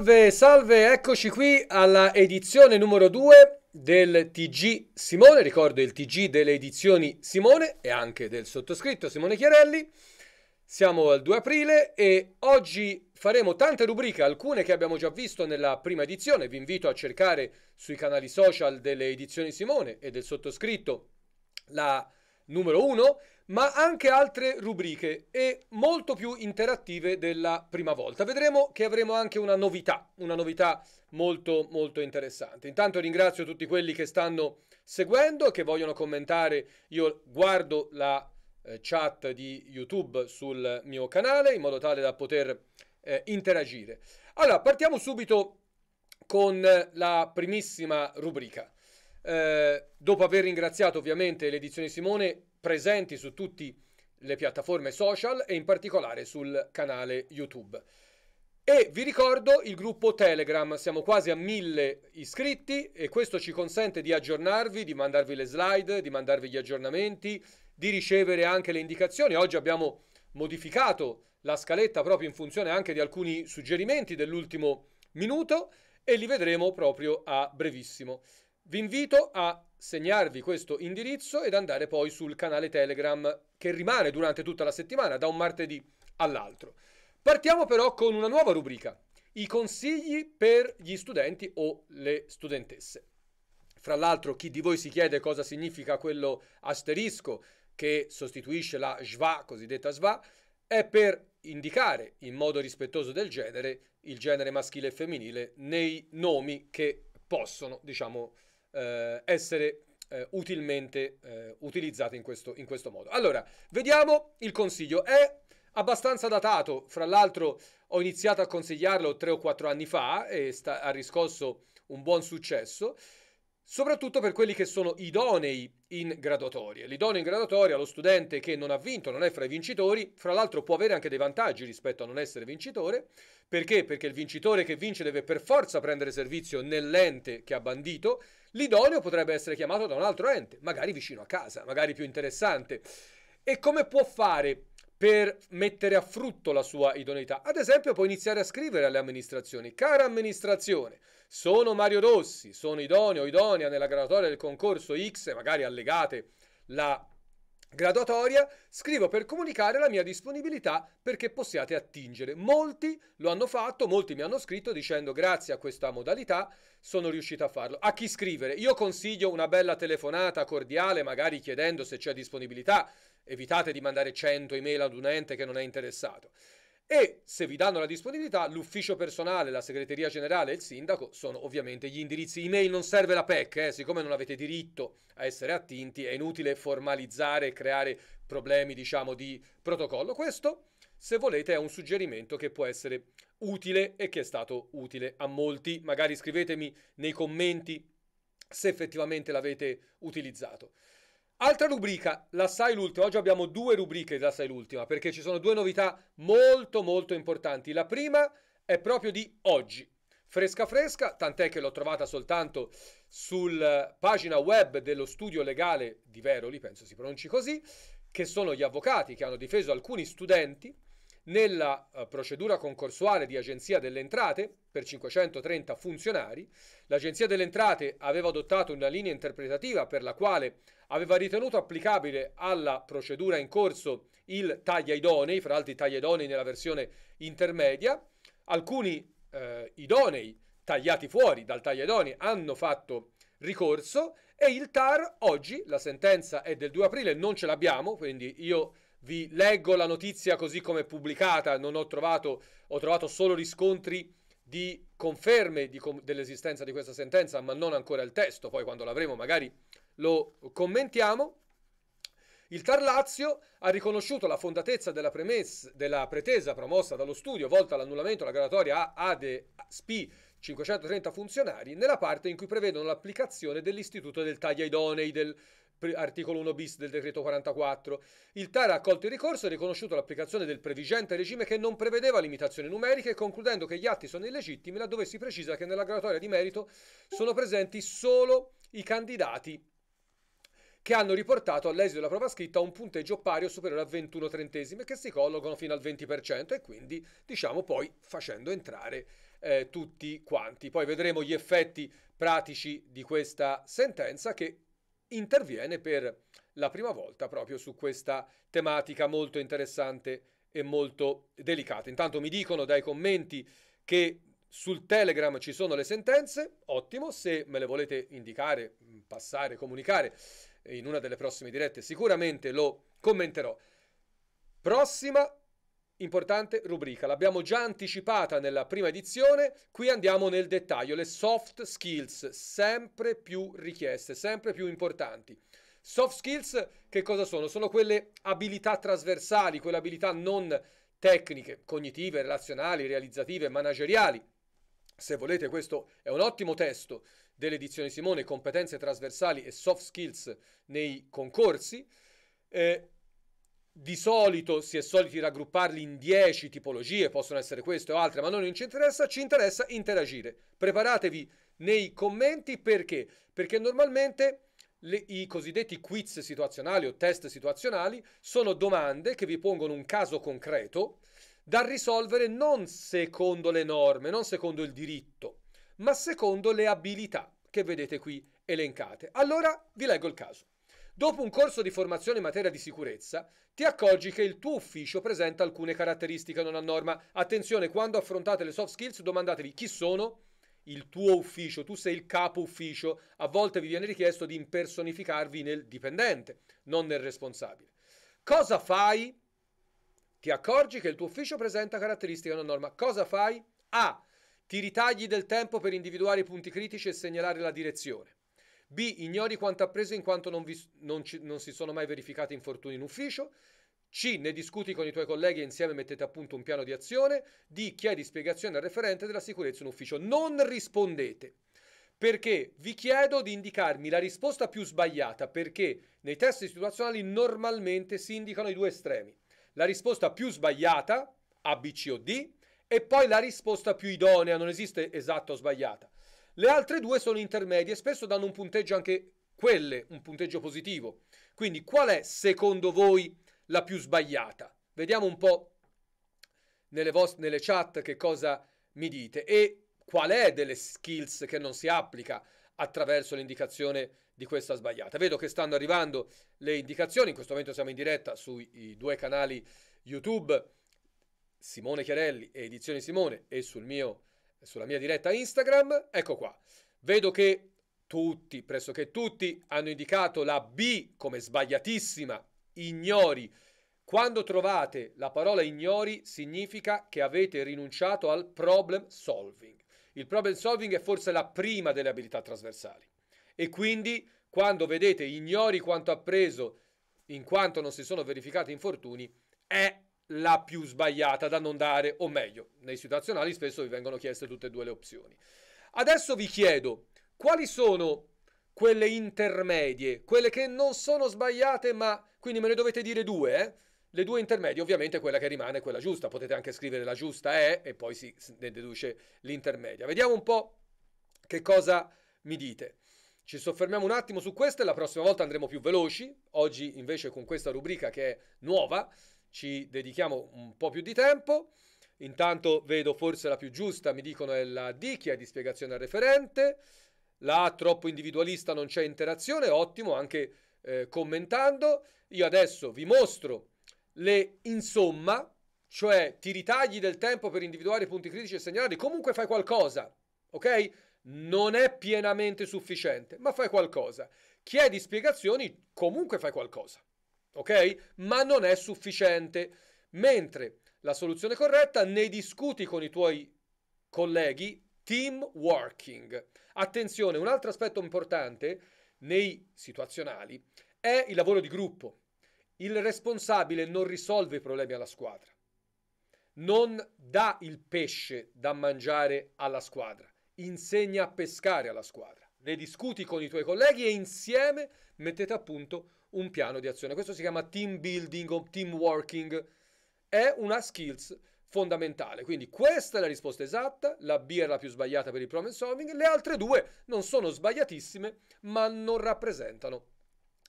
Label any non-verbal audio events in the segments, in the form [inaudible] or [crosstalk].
Salve, salve, eccoci qui alla edizione numero 2 del TG Simone, ricordo il TG delle edizioni Simone e anche del sottoscritto Simone Chiarelli. Siamo al 2 aprile e oggi faremo tante rubriche, alcune che abbiamo già visto nella prima edizione, vi invito a cercare sui canali social delle edizioni Simone e del sottoscritto la numero 1, ma anche altre rubriche e molto più interattive della prima volta. Vedremo che avremo anche una novità, una novità molto molto interessante. Intanto ringrazio tutti quelli che stanno seguendo e che vogliono commentare. Io guardo la eh, chat di YouTube sul mio canale in modo tale da poter eh, interagire. Allora, partiamo subito con la primissima rubrica. Eh, dopo aver ringraziato ovviamente l'edizione Simone presenti su tutte le piattaforme social e in particolare sul canale YouTube. E vi ricordo il gruppo Telegram, siamo quasi a mille iscritti e questo ci consente di aggiornarvi, di mandarvi le slide, di mandarvi gli aggiornamenti, di ricevere anche le indicazioni. Oggi abbiamo modificato la scaletta proprio in funzione anche di alcuni suggerimenti dell'ultimo minuto e li vedremo proprio a brevissimo. Vi invito a segnarvi questo indirizzo ed andare poi sul canale Telegram che rimane durante tutta la settimana, da un martedì all'altro. Partiamo però con una nuova rubrica, i consigli per gli studenti o le studentesse. Fra l'altro chi di voi si chiede cosa significa quello asterisco che sostituisce la SVA, cosiddetta SVA, è per indicare in modo rispettoso del genere il genere maschile e femminile nei nomi che possono, diciamo, eh, essere eh, utilmente eh, utilizzate in questo, in questo modo. Allora, vediamo il consiglio. È abbastanza datato, fra l'altro ho iniziato a consigliarlo tre o quattro anni fa e sta, ha riscosso un buon successo soprattutto per quelli che sono idonei in graduatoria. L'idoneo in graduatoria, lo studente che non ha vinto, non è fra i vincitori, fra l'altro può avere anche dei vantaggi rispetto a non essere vincitore, perché? Perché il vincitore che vince deve per forza prendere servizio nell'ente che ha bandito, l'idoneo potrebbe essere chiamato da un altro ente, magari vicino a casa, magari più interessante. E come può fare per mettere a frutto la sua idoneità? Ad esempio può iniziare a scrivere alle amministrazioni, cara amministrazione, sono Mario Rossi, sono idoneo, o idonea nella graduatoria del concorso X, magari allegate la graduatoria scrivo per comunicare la mia disponibilità perché possiate attingere. Molti lo hanno fatto, molti mi hanno scritto dicendo grazie a questa modalità sono riuscito a farlo. A chi scrivere? Io consiglio una bella telefonata cordiale, magari chiedendo se c'è disponibilità. Evitate di mandare 100 email ad un ente che non è interessato e se vi danno la disponibilità l'ufficio personale, la segreteria generale e il sindaco sono ovviamente gli indirizzi email, non serve la PEC, eh? siccome non avete diritto a essere attinti è inutile formalizzare e creare problemi diciamo di protocollo, questo se volete è un suggerimento che può essere utile e che è stato utile a molti, magari scrivetemi nei commenti se effettivamente l'avete utilizzato. Altra rubrica, la sai l'ultima. Oggi abbiamo due rubriche la sai l'ultima perché ci sono due novità molto molto importanti. La prima è proprio di oggi, fresca fresca, tant'è che l'ho trovata soltanto sul eh, pagina web dello studio legale di Veroli, penso si pronunci così, che sono gli avvocati che hanno difeso alcuni studenti nella eh, procedura concorsuale di Agenzia delle Entrate per 530 funzionari. L'Agenzia delle Entrate aveva adottato una linea interpretativa per la quale aveva ritenuto applicabile alla procedura in corso il taglia idonei, fra altri taglia idonei nella versione intermedia. Alcuni eh, idonei tagliati fuori dal taglia idonei hanno fatto ricorso e il TAR oggi, la sentenza è del 2 aprile, non ce l'abbiamo, quindi io vi leggo la notizia così come pubblicata, non ho trovato, ho trovato solo riscontri di conferme di com- dell'esistenza di questa sentenza, ma non ancora il testo, poi quando l'avremo magari lo commentiamo. Il Tar Lazio ha riconosciuto la fondatezza della, premessa, della pretesa promossa dallo studio volta all'annullamento della gradatoria ADE SPI 530 funzionari nella parte in cui prevedono l'applicazione dell'istituto del taglia idonei del articolo 1 bis del decreto 44. Il TAR ha accolto il ricorso e riconosciuto l'applicazione del previgente regime che non prevedeva limitazioni numeriche, concludendo che gli atti sono illegittimi, laddove si precisa che nella graduatoria di merito sono presenti solo i candidati che hanno riportato all'esito della prova scritta un punteggio pari o superiore a 21 trentesimi che si collocano fino al 20% e quindi diciamo poi facendo entrare eh, tutti quanti. Poi vedremo gli effetti pratici di questa sentenza che interviene per la prima volta proprio su questa tematica molto interessante e molto delicata. Intanto mi dicono dai commenti che sul Telegram ci sono le sentenze, ottimo, se me le volete indicare, passare, comunicare in una delle prossime dirette sicuramente lo commenterò. Prossima importante rubrica, l'abbiamo già anticipata nella prima edizione, qui andiamo nel dettaglio, le soft skills, sempre più richieste, sempre più importanti. Soft skills che cosa sono? Sono quelle abilità trasversali, quelle abilità non tecniche, cognitive, relazionali, realizzative, manageriali. Se volete questo è un ottimo testo dell'edizione Simone, competenze trasversali e soft skills nei concorsi. Eh, di solito si è soliti raggrupparli in 10 tipologie, possono essere queste o altre, ma non ci interessa, ci interessa interagire. Preparatevi nei commenti perché? Perché normalmente le, i cosiddetti quiz situazionali o test situazionali sono domande che vi pongono un caso concreto da risolvere non secondo le norme, non secondo il diritto, ma secondo le abilità che vedete qui elencate. Allora vi leggo il caso. Dopo un corso di formazione in materia di sicurezza, ti accorgi che il tuo ufficio presenta alcune caratteristiche non a norma. Attenzione, quando affrontate le soft skills, domandatevi chi sono, il tuo ufficio, tu sei il capo ufficio, a volte vi viene richiesto di impersonificarvi nel dipendente, non nel responsabile. Cosa fai? Ti accorgi che il tuo ufficio presenta caratteristiche non a norma. Cosa fai? A. Ti ritagli del tempo per individuare i punti critici e segnalare la direzione. B. Ignori quanto ha preso in quanto non, vi, non, ci, non si sono mai verificati infortuni in ufficio. C. Ne discuti con i tuoi colleghi e insieme mettete a punto un piano di azione. D. Chiedi spiegazione al referente della sicurezza in ufficio. Non rispondete perché vi chiedo di indicarmi la risposta più sbagliata, perché nei test situazionali normalmente si indicano i due estremi. La risposta più sbagliata, A, B, C o D, e poi la risposta più idonea, non esiste esatto o sbagliata. Le altre due sono intermedie, spesso danno un punteggio anche quelle, un punteggio positivo. Quindi qual è secondo voi la più sbagliata? Vediamo un po' nelle, vost- nelle chat che cosa mi dite e qual è delle skills che non si applica attraverso l'indicazione di questa sbagliata. Vedo che stanno arrivando le indicazioni, in questo momento siamo in diretta sui due canali YouTube, Simone Chiarelli e Edizioni Simone e sul mio sulla mia diretta Instagram, ecco qua. Vedo che tutti, pressoché tutti, hanno indicato la B come sbagliatissima, ignori. Quando trovate la parola ignori significa che avete rinunciato al problem solving. Il problem solving è forse la prima delle abilità trasversali e quindi quando vedete ignori quanto appreso in quanto non si sono verificati infortuni è la più sbagliata da non dare, o meglio, nei situazionali spesso vi vengono chieste tutte e due le opzioni. Adesso vi chiedo quali sono quelle intermedie, quelle che non sono sbagliate, ma quindi me ne dovete dire due, eh? Le due intermedie, ovviamente quella che rimane è quella giusta, potete anche scrivere la giusta è e poi si ne deduce l'intermedia. Vediamo un po' che cosa mi dite. Ci soffermiamo un attimo su questa e la prossima volta andremo più veloci. Oggi invece con questa rubrica che è nuova ci dedichiamo un po' più di tempo. Intanto vedo forse la più giusta, mi dicono è la D, chi è di spiegazione al referente. La A troppo individualista non c'è interazione, ottimo, anche eh, commentando. Io adesso vi mostro le insomma, cioè ti ritagli del tempo per individuare i punti critici e segnalarli, comunque fai qualcosa, ok? Non è pienamente sufficiente, ma fai qualcosa. Chiedi spiegazioni, comunque fai qualcosa ok? Ma non è sufficiente. Mentre la soluzione corretta ne discuti con i tuoi colleghi team working. Attenzione, un altro aspetto importante nei situazionali è il lavoro di gruppo. Il responsabile non risolve i problemi alla squadra. Non dà il pesce da mangiare alla squadra, insegna a pescare alla squadra. Ne discuti con i tuoi colleghi e insieme mettete a punto un un piano di azione. Questo si chiama team building o team working. È una skills fondamentale. Quindi questa è la risposta esatta, la B è la più sbagliata per il problem solving, le altre due non sono sbagliatissime, ma non rappresentano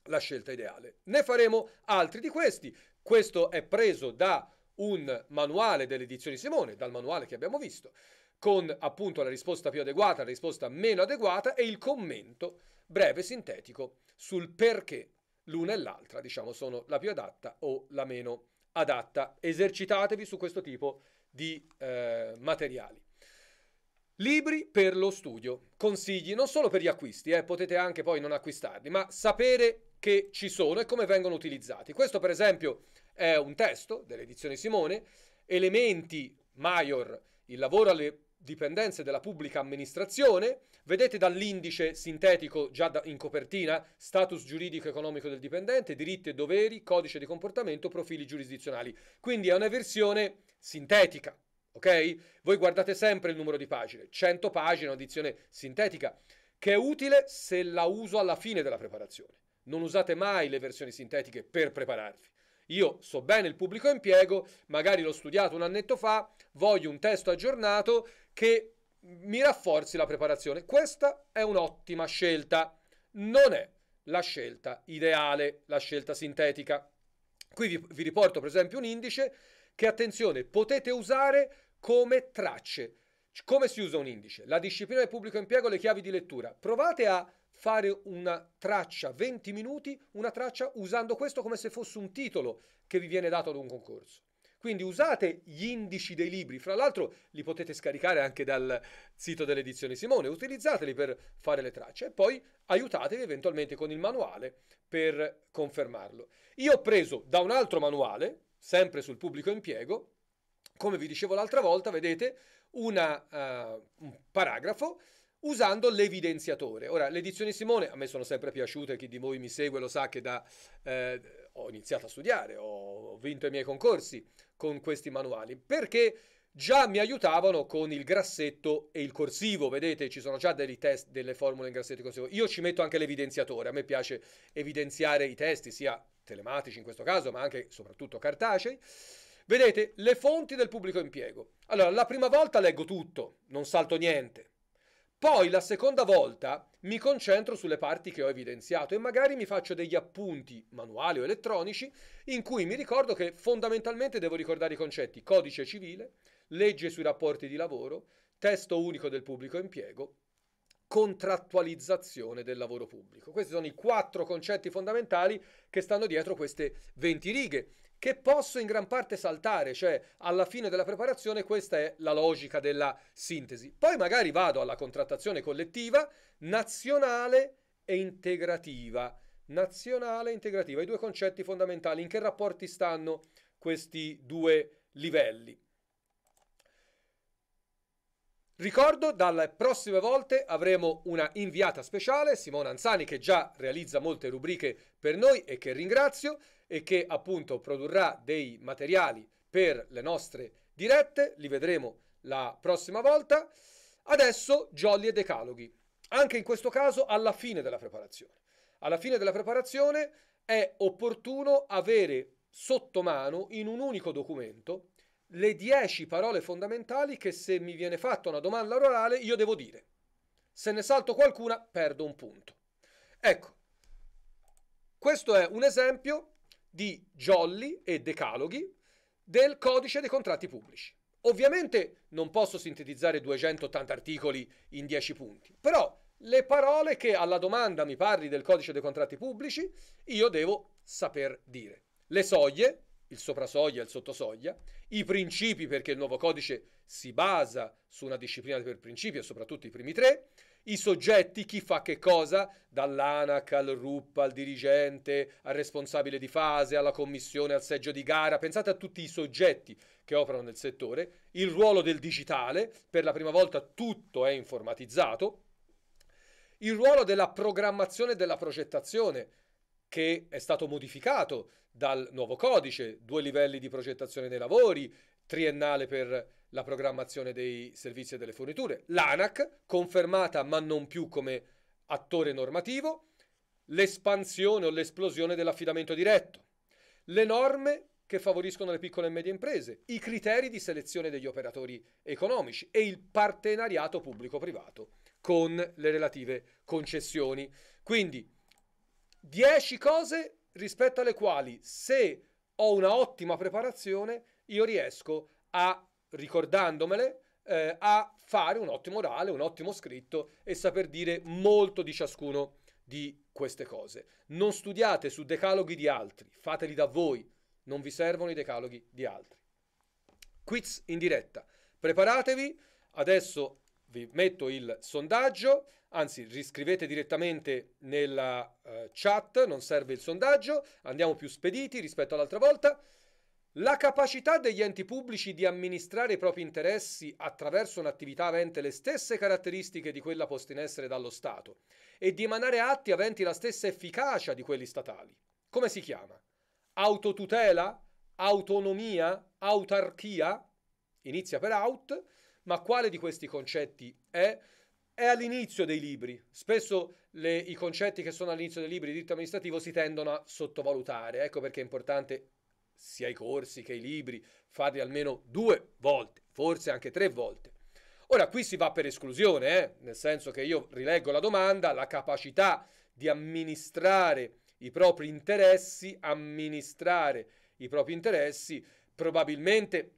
la scelta ideale. Ne faremo altri di questi. Questo è preso da un manuale delle edizioni Simone, dal manuale che abbiamo visto, con appunto la risposta più adeguata, la risposta meno adeguata e il commento breve e sintetico sul perché l'una e l'altra, diciamo, sono la più adatta o la meno adatta. Esercitatevi su questo tipo di eh, materiali. Libri per lo studio, consigli non solo per gli acquisti, eh, potete anche poi non acquistarli, ma sapere che ci sono e come vengono utilizzati. Questo per esempio è un testo dell'edizione Simone, Elementi Maior, il lavoro alle dipendenze della pubblica amministrazione, vedete dall'indice sintetico già in copertina, status giuridico economico del dipendente, diritti e doveri, codice di comportamento, profili giurisdizionali. Quindi è una versione sintetica, ok? Voi guardate sempre il numero di pagine, 100 pagine, un'edizione sintetica, che è utile se la uso alla fine della preparazione. Non usate mai le versioni sintetiche per prepararvi. Io so bene il pubblico impiego, magari l'ho studiato un annetto fa, voglio un testo aggiornato, che mi rafforzi la preparazione. Questa è un'ottima scelta, non è la scelta ideale, la scelta sintetica. Qui vi, vi riporto per esempio un indice che, attenzione, potete usare come tracce. Come si usa un indice? La disciplina del pubblico impiego, le chiavi di lettura. Provate a fare una traccia 20 minuti, una traccia usando questo come se fosse un titolo che vi viene dato ad un concorso. Quindi usate gli indici dei libri, fra l'altro li potete scaricare anche dal sito dell'edizione Simone, utilizzateli per fare le tracce e poi aiutatevi eventualmente con il manuale per confermarlo. Io ho preso da un altro manuale, sempre sul pubblico impiego, come vi dicevo l'altra volta, vedete una, uh, un paragrafo usando l'evidenziatore. Ora, le edizioni Simone a me sono sempre piaciute, chi di voi mi segue lo sa che da, eh, ho iniziato a studiare, ho vinto i miei concorsi con questi manuali, perché già mi aiutavano con il grassetto e il corsivo, vedete ci sono già dei test, delle formule in grassetto e corsivo, io ci metto anche l'evidenziatore, a me piace evidenziare i testi, sia telematici in questo caso, ma anche e soprattutto cartacei. Vedete, le fonti del pubblico impiego. Allora, la prima volta leggo tutto, non salto niente. Poi la seconda volta mi concentro sulle parti che ho evidenziato e magari mi faccio degli appunti manuali o elettronici in cui mi ricordo che fondamentalmente devo ricordare i concetti codice civile, legge sui rapporti di lavoro, testo unico del pubblico impiego, contrattualizzazione del lavoro pubblico. Questi sono i quattro concetti fondamentali che stanno dietro queste 20 righe che posso in gran parte saltare, cioè alla fine della preparazione questa è la logica della sintesi. Poi magari vado alla contrattazione collettiva nazionale e integrativa. Nazionale e integrativa, i due concetti fondamentali, in che rapporti stanno questi due livelli. Ricordo, dalle prossime volte avremo una inviata speciale, Simona Anzani, che già realizza molte rubriche per noi e che ringrazio e che appunto produrrà dei materiali per le nostre dirette, li vedremo la prossima volta. Adesso jolly e decaloghi, anche in questo caso alla fine della preparazione. Alla fine della preparazione è opportuno avere sotto mano in un unico documento le dieci parole fondamentali che se mi viene fatta una domanda orale io devo dire. Se ne salto qualcuna perdo un punto. Ecco, questo è un esempio di jolly e decaloghi del codice dei contratti pubblici. Ovviamente non posso sintetizzare 280 articoli in 10 punti, però le parole che alla domanda mi parli del codice dei contratti pubblici io devo saper dire. Le soglie, il soprasoglia e il sottosoglia, i principi perché il nuovo codice si basa su una disciplina per principi e soprattutto i primi tre, i soggetti, chi fa che cosa, dall'ANAC al RUP, al dirigente, al responsabile di fase, alla commissione, al seggio di gara, pensate a tutti i soggetti che operano nel settore, il ruolo del digitale, per la prima volta tutto è informatizzato, il ruolo della programmazione e della progettazione, che è stato modificato dal nuovo codice, due livelli di progettazione dei lavori, triennale per la programmazione dei servizi e delle forniture, l'ANAC, confermata ma non più come attore normativo, l'espansione o l'esplosione dell'affidamento diretto, le norme che favoriscono le piccole e medie imprese, i criteri di selezione degli operatori economici e il partenariato pubblico-privato con le relative concessioni. Quindi 10 cose rispetto alle quali se ho una ottima preparazione io riesco a ricordandomele, eh, a fare un ottimo orale, un ottimo scritto e saper dire molto di ciascuno di queste cose. Non studiate su decaloghi di altri, fateli da voi, non vi servono i decaloghi di altri. Quiz in diretta, preparatevi, adesso vi metto il sondaggio, anzi riscrivete direttamente nella eh, chat, non serve il sondaggio, andiamo più spediti rispetto all'altra volta. La capacità degli enti pubblici di amministrare i propri interessi attraverso un'attività avente le stesse caratteristiche di quella posta in essere dallo Stato e di emanare atti aventi la stessa efficacia di quelli statali. Come si chiama? Autotutela? Autonomia? Autarchia? Inizia per out, ma quale di questi concetti è? È all'inizio dei libri. Spesso le, i concetti che sono all'inizio dei libri di diritto amministrativo si tendono a sottovalutare. Ecco perché è importante sia i corsi che i libri, farli almeno due volte, forse anche tre volte. Ora qui si va per esclusione, eh? nel senso che io rileggo la domanda, la capacità di amministrare i propri interessi, amministrare i propri interessi, probabilmente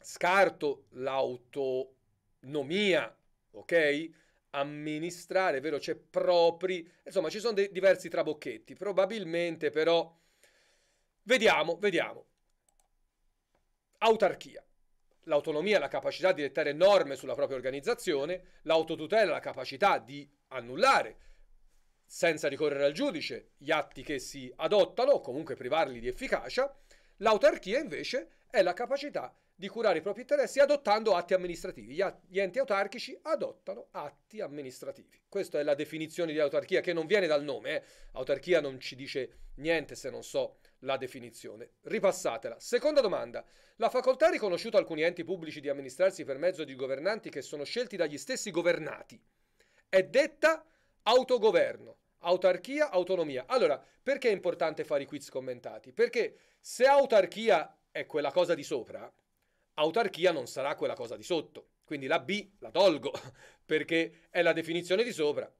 scarto l'autonomia, ok? Amministrare, è vero, c'è cioè propri, insomma ci sono dei diversi trabocchetti, probabilmente però Vediamo, vediamo. Autarchia. L'autonomia è la capacità di dettare norme sulla propria organizzazione, l'autotutela è la capacità di annullare, senza ricorrere al giudice, gli atti che si adottano, o comunque privarli di efficacia. L'autarchia invece è la capacità di di curare i propri interessi adottando atti amministrativi. Gli, enti autarchici adottano atti amministrativi. Questa è la definizione di autarchia che non viene dal nome. Eh. Autarchia non ci dice niente se non so la definizione. Ripassatela. Seconda domanda. La facoltà ha riconosciuto a alcuni enti pubblici di amministrarsi per mezzo di governanti che sono scelti dagli stessi governati. È detta autogoverno. Autarchia, autonomia. Allora, perché è importante fare i quiz commentati? Perché se autarchia è quella cosa di sopra, autarchia non sarà quella cosa di sotto. Quindi la B la tolgo [laughs] perché è la definizione di sopra.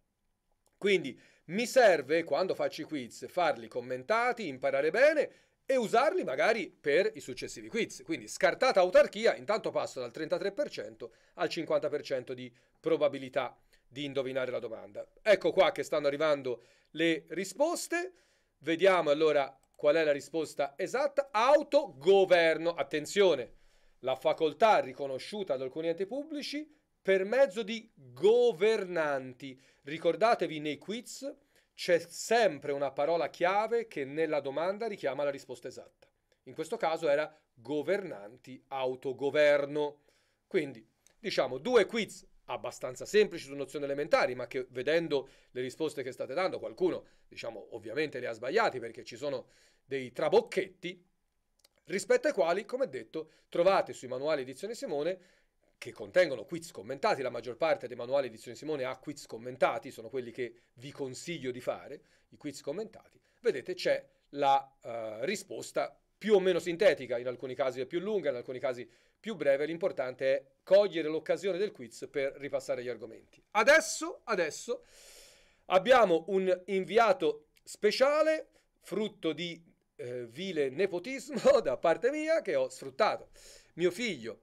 Quindi mi serve quando faccio i quiz farli commentati, imparare bene e usarli magari per i successivi quiz. Quindi scartata autarchia, intanto passo dal 33% al 50% di probabilità di indovinare la domanda. Ecco qua che stanno arrivando le risposte. Vediamo allora qual è la risposta esatta. Autogoverno. Attenzione la facoltà riconosciuta ad alcuni enti pubblici per mezzo di governanti. Ricordatevi nei quiz c'è sempre una parola chiave che nella domanda richiama la risposta esatta. In questo caso era governanti autogoverno. Quindi diciamo due quiz abbastanza semplici su nozioni elementari, ma che vedendo le risposte che state dando, qualcuno, diciamo, ovviamente le ha sbagliate perché ci sono dei trabocchetti, rispetto ai quali, come detto, trovate sui manuali Edizione Simone che contengono quiz commentati, la maggior parte dei manuali Edizione Simone ha quiz commentati, sono quelli che vi consiglio di fare, i quiz commentati. Vedete c'è la uh, risposta più o meno sintetica, in alcuni casi è più lunga, in alcuni casi più breve, l'importante è cogliere l'occasione del quiz per ripassare gli argomenti. Adesso, adesso abbiamo un inviato speciale frutto di eh, vile nepotismo [laughs] da parte mia che ho sfruttato. Mio figlio,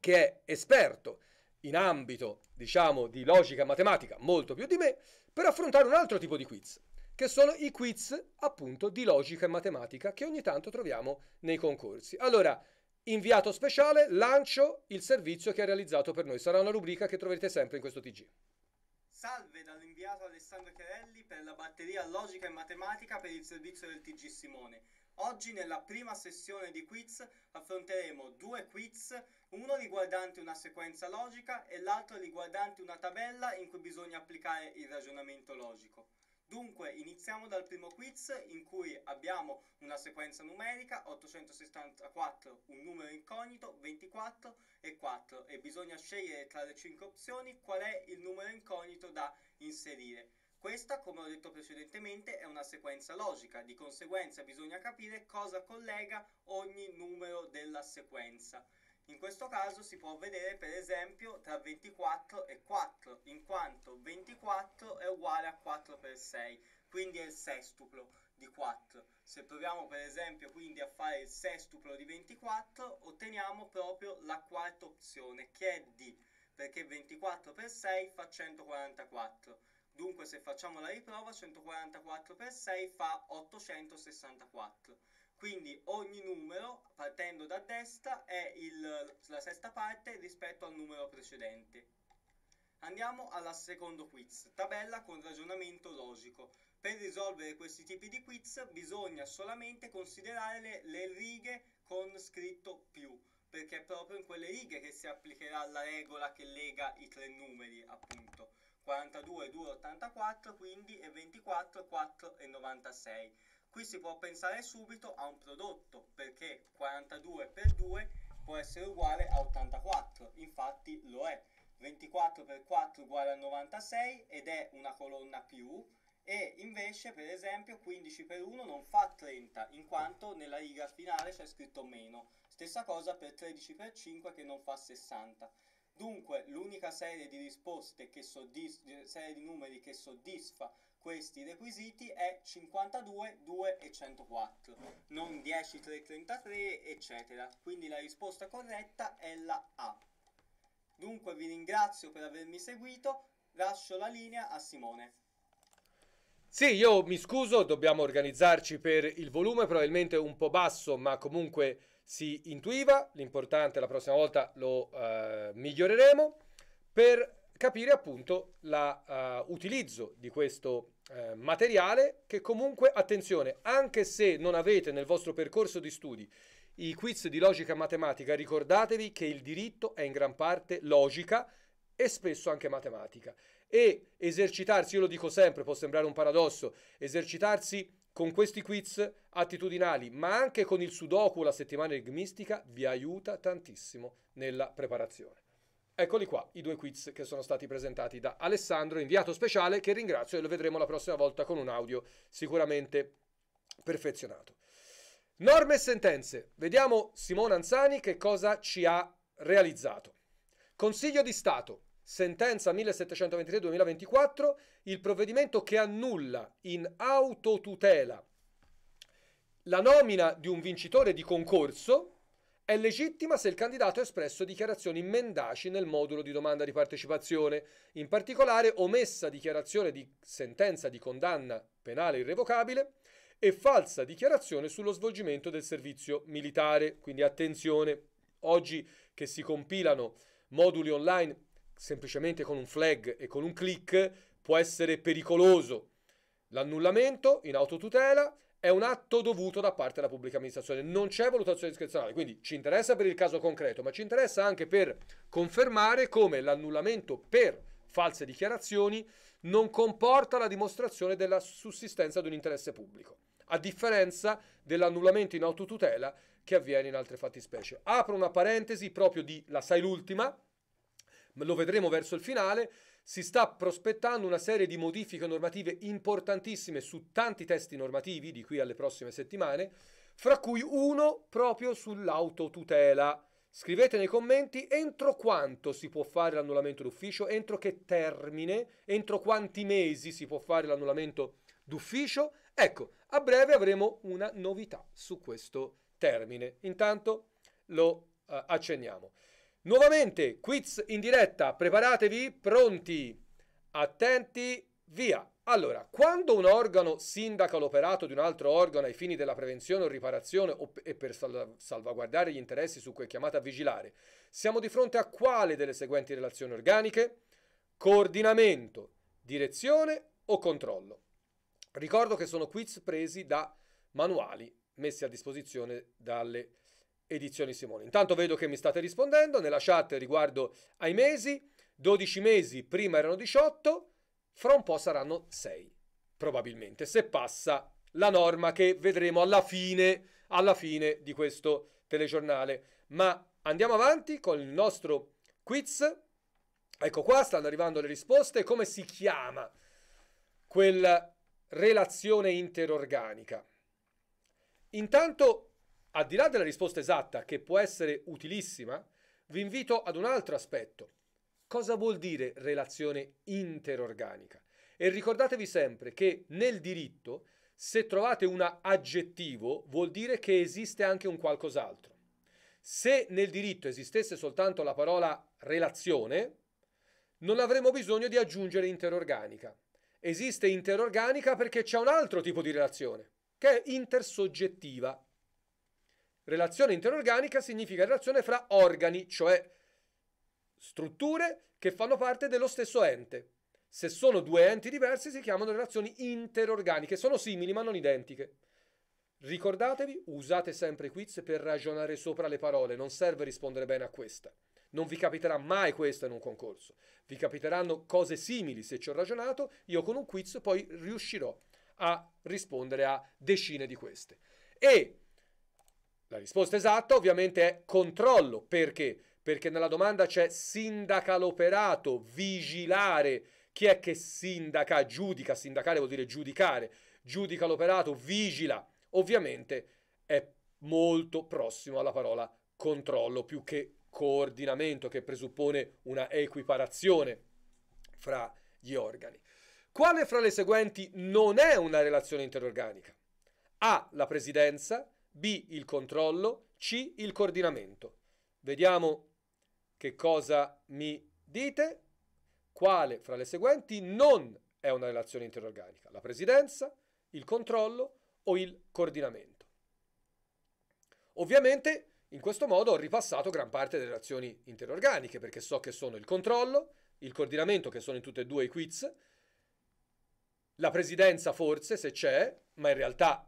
che è esperto in ambito, diciamo, di logica matematica molto più di me, per affrontare un altro tipo di quiz, che sono i quiz appunto di logica e matematica che ogni tanto troviamo nei concorsi. Allora, inviato speciale, lancio il servizio che ha realizzato per noi. Sarà una rubrica che troverete sempre in questo TG. Salve dall'inviato Alessandro Chiarelli per la batteria Logica e Matematica per il servizio del TG Simone. Oggi nella prima sessione di quiz affronteremo due quiz, uno riguardante una sequenza logica e l'altro riguardante una tabella in cui bisogna applicare il ragionamento logico. Dunque, iniziamo dal primo quiz in cui abbiamo una sequenza numerica, 864 un numero incognito, 24 e 4 e bisogna scegliere tra le 5 opzioni qual è il numero incognito da inserire. Questa, come ho detto precedentemente, è una sequenza logica, di conseguenza bisogna capire cosa collega ogni numero della sequenza. In questo caso si può vedere per esempio tra 24 e 4, in quanto 24 è uguale a 4 per 6, quindi è il sestuplo di 4. Se proviamo per esempio quindi a fare il sestuplo di 24, otteniamo proprio la quarta opzione, che è D, perché 24 per 6 fa 144. Dunque se facciamo la riprova, 144 per 6 fa 864. Quindi ogni numero, partendo da destra, è il, la sesta parte rispetto al numero precedente. Andiamo alla secondo quiz, tabella con ragionamento logico. Per risolvere questi tipi di quiz bisogna solamente considerare le, le righe con scritto più, perché è proprio in quelle righe che si applicherà la regola che lega i tre numeri, appunto. 42, 2, 84, quindi e 24, 4 e 96 qui si può pensare subito a un prodotto perché 42 per 2 può essere uguale a 84, infatti lo è. 24 per 4 uguale a 96 ed è una colonna più e invece per esempio 15 per 1 non fa 30 in quanto nella riga finale c'è scritto meno. Stessa cosa per 13 per 5 che non fa 60. Dunque l'unica serie di risposte che serie di numeri che soddisfa questi requisiti è 52, 2 e 104, non 10, 3, 33, eccetera. Quindi la risposta corretta è la A. Dunque vi ringrazio per avermi seguito, lascio la linea a Simone. Sì, io mi scuso, dobbiamo organizzarci per il volume, probabilmente un po' basso, ma comunque si intuiva. L'importante la prossima volta lo eh, miglioreremo per capire appunto l'utilizzo eh, uh, di questo eh, materiale che comunque, attenzione, anche se non avete nel vostro percorso di studi i quiz di logica e matematica, ricordatevi che il diritto è in gran parte logica e spesso anche matematica. E esercitarsi, io lo dico sempre, può sembrare un paradosso, esercitarsi con questi quiz attitudinali, ma anche con il sudoku la settimana enigmistica, vi aiuta tantissimo nella preparazione. Eccoli qua i due quiz che sono stati presentati da Alessandro, inviato speciale, che ringrazio e lo vedremo la prossima volta con un audio sicuramente perfezionato. Norme e sentenze. Vediamo Simone Anzani che cosa ci ha realizzato. Consiglio di Stato, sentenza 1723-2024, il provvedimento che annulla in autotutela la nomina di un vincitore di concorso è legittima se il candidato ha espresso dichiarazioni mendaci nel modulo di domanda di partecipazione, in particolare omessa dichiarazione di sentenza di condanna penale irrevocabile e falsa dichiarazione sullo svolgimento del servizio militare. Quindi attenzione, oggi che si compilano moduli online semplicemente con un flag e con un click può essere pericoloso. L'annullamento in autotutela è un atto dovuto da parte della pubblica amministrazione, non c'è valutazione discrezionale, quindi ci interessa per il caso concreto, ma ci interessa anche per confermare come l'annullamento per false dichiarazioni non comporta la dimostrazione della sussistenza di un interesse pubblico, a differenza dell'annullamento in autotutela che avviene in altre fattispecie. Apro una parentesi proprio di, la sai l'ultima, lo vedremo verso il finale, si sta prospettando una serie di modifiche normative importantissime su tanti testi normativi di qui alle prossime settimane, fra cui uno proprio sull'autotutela. Scrivete nei commenti entro quanto si può fare l'annullamento d'ufficio, entro che termine, entro quanti mesi si può fare l'annullamento d'ufficio. Ecco, a breve avremo una novità su questo termine. Intanto lo uh, accenniamo. Nuovamente, quiz in diretta, preparatevi, pronti, attenti, via. Allora, quando un organo sindaca l'operato di un altro organo ai fini della prevenzione o riparazione o e per salv salvaguardare gli interessi su cui è chiamato a vigilare, siamo di fronte a quale delle seguenti relazioni organiche? Coordinamento, direzione o controllo? Ricordo che sono quiz presi da manuali messi a disposizione dalle persone Edizioni Simone. Intanto vedo che mi state rispondendo nella chat riguardo ai mesi. 12 mesi, prima erano 18, fra un po' saranno 6, probabilmente, se passa la norma che vedremo alla fine, alla fine di questo telegiornale. Ma andiamo avanti con il nostro quiz. Ecco qua, stanno arrivando le risposte. Come si chiama quella relazione interorganica? Intanto al di là della risposta esatta, che può essere utilissima, vi invito ad un altro aspetto. Cosa vuol dire relazione interorganica? E ricordatevi sempre che nel diritto, se trovate un aggettivo, vuol dire che esiste anche un qualcos'altro. Se nel diritto esistesse soltanto la parola relazione, non avremmo bisogno di aggiungere interorganica. Esiste interorganica perché c'è un altro tipo di relazione, che è intersoggettiva. Relazione interorganica significa relazione fra organi, cioè strutture che fanno parte dello stesso ente. Se sono due enti diversi si chiamano relazioni interorganiche, sono simili ma non identiche. Ricordatevi, usate sempre i quiz per ragionare sopra le parole, non serve rispondere bene a questa. Non vi capiterà mai questa in un concorso. Vi capiteranno cose simili se ci ho ragionato, io con un quiz poi riuscirò a rispondere a decine di queste. E la risposta esatta ovviamente è controllo. Perché? Perché nella domanda c'è sindaca l'operato, vigilare. Chi è che sindaca, giudica? Sindacare vuol dire giudicare. Giudica l'operato, vigila. Ovviamente è molto prossimo alla parola controllo più che coordinamento che presuppone una equiparazione fra gli organi. Quale fra le seguenti non è una relazione interorganica? A. La presidenza. B il controllo, C il coordinamento. Vediamo che cosa mi dite, quale fra le seguenti non è una relazione interorganica, la presidenza, il controllo o il coordinamento. Ovviamente in questo modo ho ripassato gran parte delle relazioni interorganiche perché so che sono il controllo, il coordinamento che sono in tutte e due i quiz, la presidenza forse se c'è, ma in realtà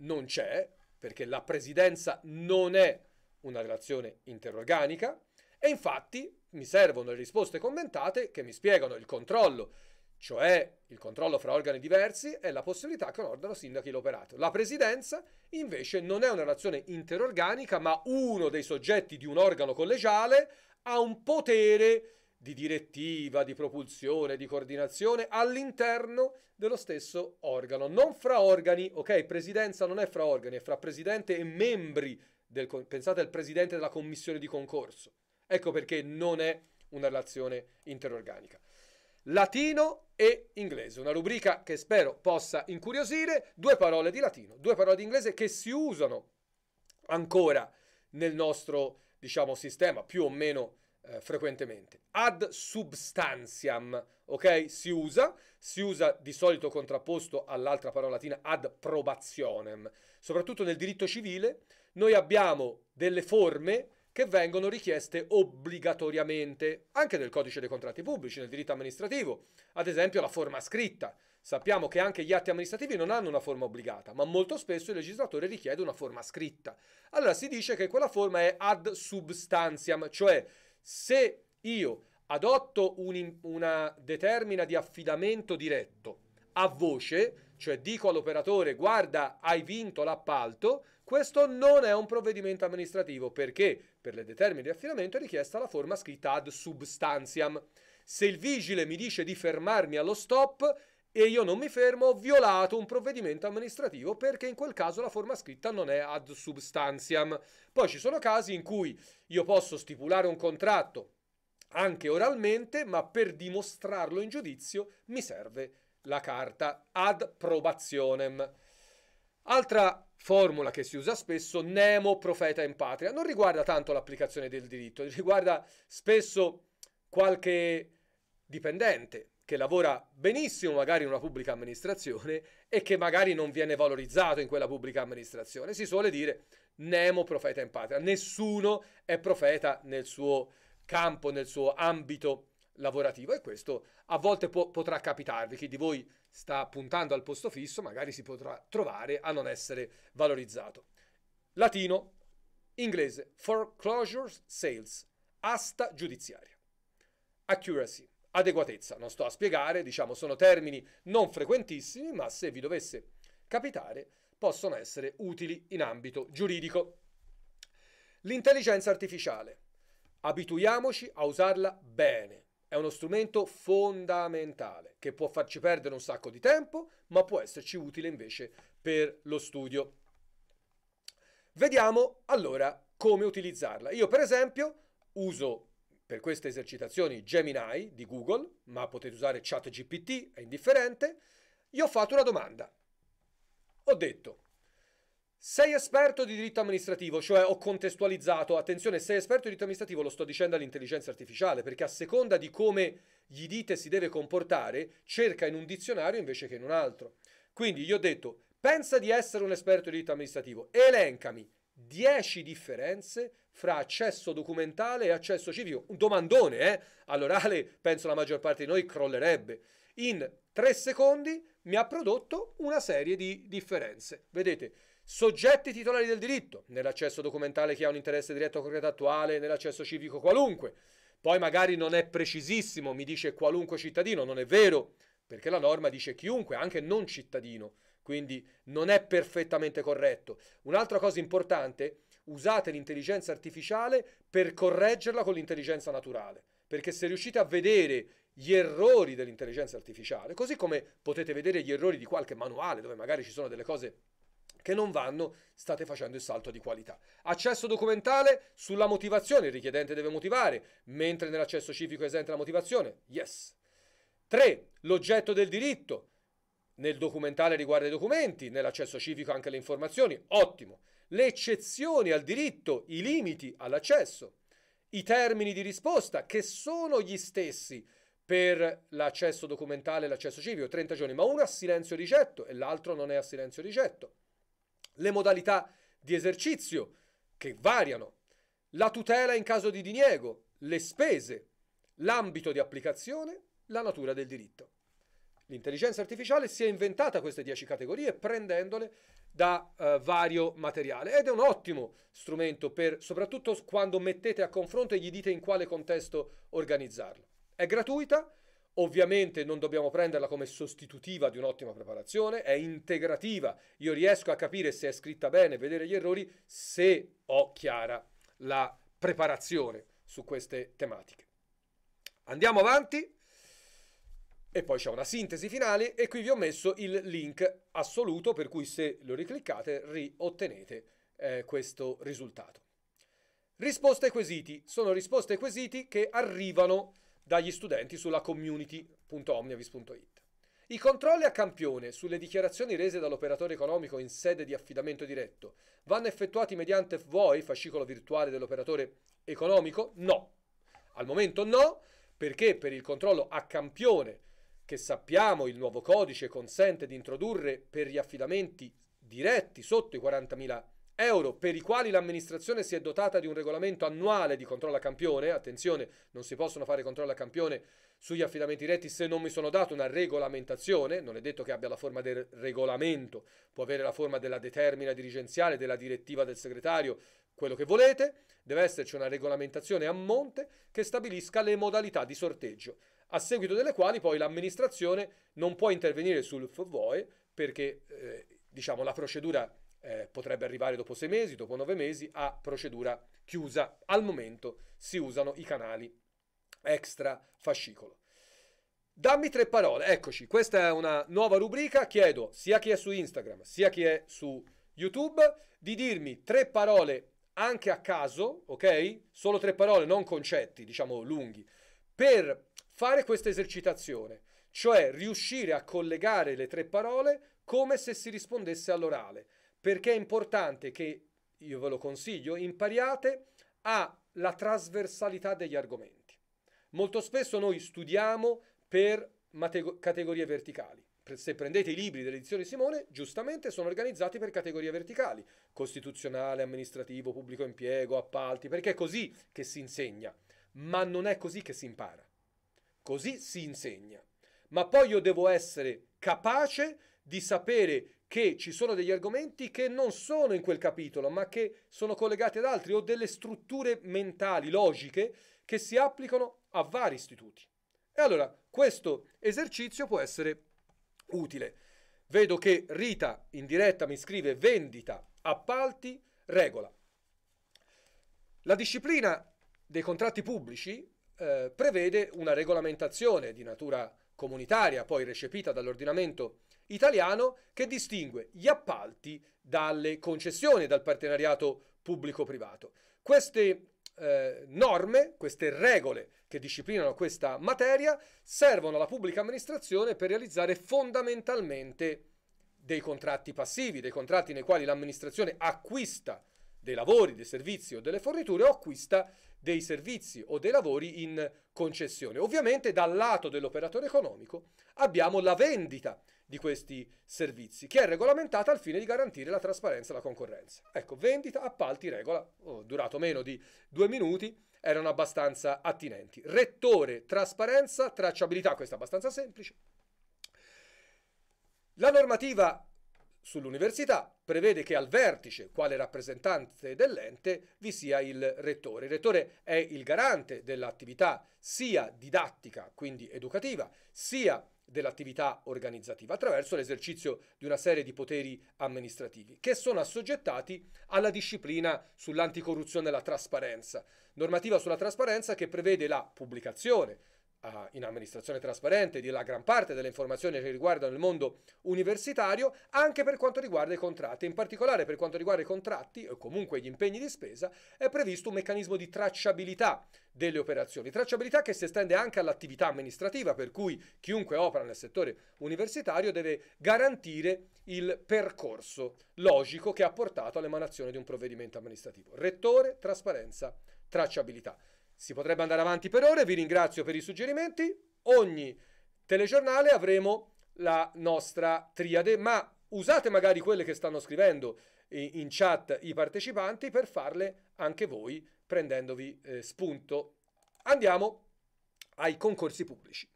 non c'è, perché la presidenza non è una relazione interorganica e infatti mi servono le risposte commentate che mi spiegano il controllo, cioè il controllo fra organi diversi e la possibilità che un organo sindachi l'operato. La presidenza invece non è una relazione interorganica, ma uno dei soggetti di un organo collegiale ha un potere di direttiva, di propulsione, di coordinazione all'interno dello stesso organo, non fra organi, ok? Presidenza non è fra organi, è fra presidente e membri del pensate al presidente della commissione di concorso. Ecco perché non è una relazione interorganica. Latino e inglese, una rubrica che spero possa incuriosire, due parole di latino, due parole di inglese che si usano ancora nel nostro, diciamo, sistema più o meno eh, frequentemente. Ad substantiam, ok? Si usa, si usa di solito contrapposto all'altra parola latina ad probationem. Soprattutto nel diritto civile noi abbiamo delle forme che vengono richieste obbligatoriamente, anche nel codice dei contratti pubblici, nel diritto amministrativo, ad esempio la forma scritta. Sappiamo che anche gli atti amministrativi non hanno una forma obbligata, ma molto spesso il legislatore richiede una forma scritta. Allora si dice che quella forma è ad substantiam, cioè se io adotto un, una determina di affidamento diretto a voce, cioè dico all'operatore guarda hai vinto l'appalto, questo non è un provvedimento amministrativo perché per le determine di affidamento è richiesta la forma scritta ad substantiam. Se il vigile mi dice di fermarmi allo stop, e io non mi fermo, ho violato un provvedimento amministrativo perché in quel caso la forma scritta non è ad substantiam. Poi ci sono casi in cui io posso stipulare un contratto anche oralmente, ma per dimostrarlo in giudizio mi serve la carta ad probationem. Altra formula che si usa spesso, nemo profeta in patria, non riguarda tanto l'applicazione del diritto, riguarda spesso qualche dipendente che lavora benissimo magari in una pubblica amministrazione e che magari non viene valorizzato in quella pubblica amministrazione. Si suole dire Nemo profeta in patria, nessuno è profeta nel suo campo, nel suo ambito lavorativo e questo a volte po- potrà capitarvi, chi di voi sta puntando al posto fisso magari si potrà trovare a non essere valorizzato. Latino, inglese, foreclosure sales, asta giudiziaria. Accuracy, adeguatezza. Non sto a spiegare, diciamo, sono termini non frequentissimi, ma se vi dovesse capitare possono essere utili in ambito giuridico. L'intelligenza artificiale. Abituiamoci a usarla bene. È uno strumento fondamentale che può farci perdere un sacco di tempo, ma può esserci utile invece per lo studio. Vediamo allora come utilizzarla. Io per esempio uso per queste esercitazioni Gemini di Google, ma potete usare ChatGPT, è indifferente, gli ho fatto una domanda. Ho detto, sei esperto di diritto amministrativo, cioè ho contestualizzato, attenzione, sei esperto di diritto amministrativo lo sto dicendo all'intelligenza artificiale, perché a seconda di come gli dite si deve comportare, cerca in un dizionario invece che in un altro. Quindi gli ho detto, pensa di essere un esperto di diritto amministrativo, elencami 10 differenze fra accesso documentale e accesso civico. Un domandone, eh? All'orale penso la maggior parte di noi crollerebbe. In tre secondi mi ha prodotto una serie di differenze. Vedete, soggetti titolari del diritto, nell'accesso documentale chi ha un interesse diretto concreto attuale, nell'accesso civico qualunque. Poi magari non è precisissimo, mi dice qualunque cittadino, non è vero, perché la norma dice chiunque, anche non cittadino, quindi non è perfettamente corretto. Un'altra cosa importante è usate l'intelligenza artificiale per correggerla con l'intelligenza naturale, perché se riuscite a vedere gli errori dell'intelligenza artificiale, così come potete vedere gli errori di qualche manuale dove magari ci sono delle cose che non vanno, state facendo il salto di qualità. Accesso documentale sulla motivazione, il richiedente deve motivare, mentre nell'accesso civico è esente la motivazione, yes. 3. L'oggetto del diritto, nel documentale riguarda i documenti, nell'accesso civico anche le informazioni, ottimo le eccezioni al diritto, i limiti all'accesso, i termini di risposta che sono gli stessi per l'accesso documentale e l'accesso civico, 30 giorni, ma uno a silenzio rigetto e l'altro non è a silenzio rigetto. Le modalità di esercizio che variano, la tutela in caso di diniego, le spese, l'ambito di applicazione, la natura del diritto. L'intelligenza artificiale si è inventata queste 10 categorie prendendole da eh, vario materiale ed è un ottimo strumento per, soprattutto quando mettete a confronto e gli dite in quale contesto organizzarlo. È gratuita, Ovviamente non dobbiamo prenderla come sostitutiva di un'ottima preparazione, è integrativa. Io riesco a capire se è scritta bene, vedere gli errori, se ho chiara la preparazione su queste tematiche. Andiamo avanti e poi c'è una sintesi finale e qui vi ho messo il link assoluto per cui se lo ricliccate riottenete eh, questo risultato. Risposte ai quesiti. Sono risposte ai quesiti che arrivano dagli studenti sulla community.omniavis.it. I controlli a campione sulle dichiarazioni rese dall'operatore economico in sede di affidamento diretto vanno effettuati mediante VOI, fascicolo virtuale dell'operatore economico? No. Al momento no, perché per il controllo a campione che sappiamo il nuovo codice consente di introdurre per gli affidamenti diretti sotto i 40.000 euro, per i quali l'amministrazione si è dotata di un regolamento annuale di controllo a campione, attenzione, non si possono fare controllo a campione sugli affidamenti diretti se non mi sono dato una regolamentazione, non è detto che abbia la forma del regolamento, può avere la forma della determina dirigenziale, della direttiva del segretario, quello che volete, deve esserci una regolamentazione a monte che stabilisca le modalità di sorteggio a seguito delle quali poi l'amministrazione non può intervenire sul FVOE perché eh, diciamo, la procedura eh, potrebbe arrivare dopo sei mesi, dopo nove mesi, a procedura chiusa. Al momento si usano i canali extra fascicolo. Dammi tre parole, eccoci, questa è una nuova rubrica, chiedo sia chi è su Instagram sia chi è su YouTube di dirmi tre parole anche a caso, ok? Solo tre parole, non concetti, diciamo lunghi, per fare questa esercitazione, cioè riuscire a collegare le tre parole come se si rispondesse all'orale, perché è importante che, io ve lo consiglio, impariate alla trasversalità degli argomenti. Molto spesso noi studiamo per categorie verticali. Se prendete i libri dell'edizione Simone, giustamente sono organizzati per categorie verticali, costituzionale, amministrativo, pubblico impiego, appalti, perché è così che si insegna, ma non è così che si impara. Così si insegna. Ma poi io devo essere capace di sapere che ci sono degli argomenti che non sono in quel capitolo, ma che sono collegati ad altri o delle strutture mentali, logiche, che si applicano a vari istituti. E allora questo esercizio può essere utile. Vedo che Rita in diretta mi scrive vendita, appalti, regola. La disciplina dei contratti pubblici eh, prevede una regolamentazione di natura comunitaria, poi recepita dall'ordinamento italiano, che distingue gli appalti dalle concessioni, dal partenariato pubblico-privato. Queste eh, norme, queste regole che disciplinano questa materia, servono alla pubblica amministrazione per realizzare fondamentalmente dei contratti passivi, dei contratti nei quali l'amministrazione acquista dei lavori, dei servizi o delle forniture o acquista dei servizi o dei lavori in concessione. Ovviamente dal lato dell'operatore economico abbiamo la vendita di questi servizi che è regolamentata al fine di garantire la trasparenza e la concorrenza. Ecco, vendita, appalti, regola, oh, durato meno di due minuti, erano abbastanza attinenti. Rettore, trasparenza, tracciabilità, questo è abbastanza semplice. La normativa sull'università prevede che al vertice, quale rappresentante dell'ente, vi sia il rettore. Il rettore è il garante dell'attività sia didattica, quindi educativa, sia dell'attività organizzativa attraverso l'esercizio di una serie di poteri amministrativi che sono assoggettati alla disciplina sull'anticorruzione e la trasparenza, normativa sulla trasparenza che prevede la pubblicazione in amministrazione trasparente di la gran parte delle informazioni che riguardano il mondo universitario, anche per quanto riguarda i contratti. In particolare per quanto riguarda i contratti o comunque gli impegni di spesa, è previsto un meccanismo di tracciabilità delle operazioni, tracciabilità che si estende anche all'attività amministrativa, per cui chiunque opera nel settore universitario deve garantire il percorso logico che ha portato all'emanazione di un provvedimento amministrativo. Rettore, trasparenza, tracciabilità. Si potrebbe andare avanti per ore, vi ringrazio per i suggerimenti. Ogni telegiornale avremo la nostra triade, ma usate magari quelle che stanno scrivendo in chat i partecipanti per farle anche voi prendendovi eh, spunto. Andiamo ai concorsi pubblici.